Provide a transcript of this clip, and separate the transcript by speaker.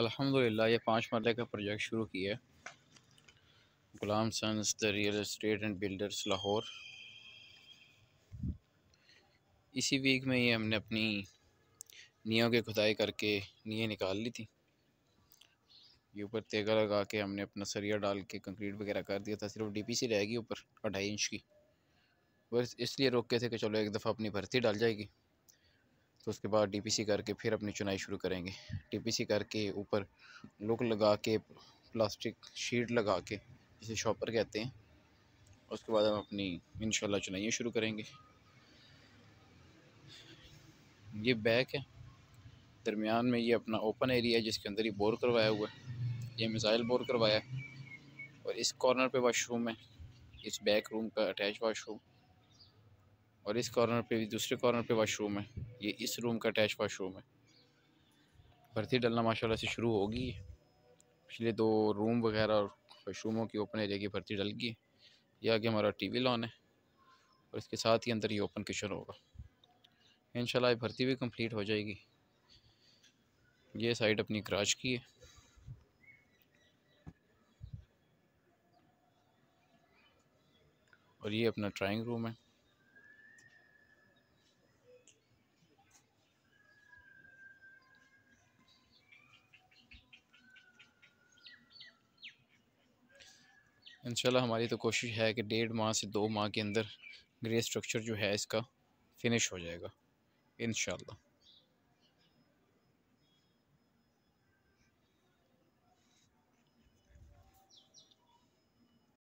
Speaker 1: अल्हम्दुलिल्लाह ये पाँच मरल का प्रोजेक्ट शुरू किया है Ghulam Sons the real estate and builders Lahore इसी वीक में ही हमने अपनी नियों की खुदाई करके निये निकाल ली थी ये ऊपर तेगा लगा के हमने अपना सरिया डाल के कंक्रीट वगैरह कर दिया था सिर्फ डीपीसी रहेगी ऊपर अढ़ाई इंच की बस इसलिए रोक के थे कि चलो एक दफ़ा अपनी भर्ती डाल जाएगी तो उसके बाद डीपीसी करके फिर अपनी चुनाई शुरू करेंगे डीपीसी करके ऊपर लुक लगा के प्लास्टिक शीट लगा के जिसे शॉपर कहते हैं उसके बाद हम अपनी इन चुनाइयाँ शुरू करेंगे ये बैक है दरमियान में ये अपना ओपन एरिया है जिसके अंदर ये बोर करवाया हुआ है ये मिसाइल बोर करवाया है और इस कॉर्नर पे वाशरूम है इस बैक रूम का अटैच वाशरूम और इस कॉर्नर पे भी दूसरे कॉर्नर पे वाशरूम है ये इस रूम का अटैच वाशरूम है भर्ती डलना माशाल्लाह से शुरू होगी पिछले दो रूम वगैरह और वाशरूमों की ओपन एरिया की भर्ती डल गई ये आगे हमारा टी वी लॉन है और इसके साथ ही अंदर ये ओपन किचन होगा इन ये भर्ती भी कम्प्लीट हो जाएगी ये साइड अपनी क्राच की है
Speaker 2: और ये अपना ड्राइंग रूम है
Speaker 1: इंशाल्लाह हमारी तो कोशिश है कि डेढ़ माह से दो माह के अंदर ग्रे स्ट्रक्चर जो है इसका फिनिश हो जाएगा इन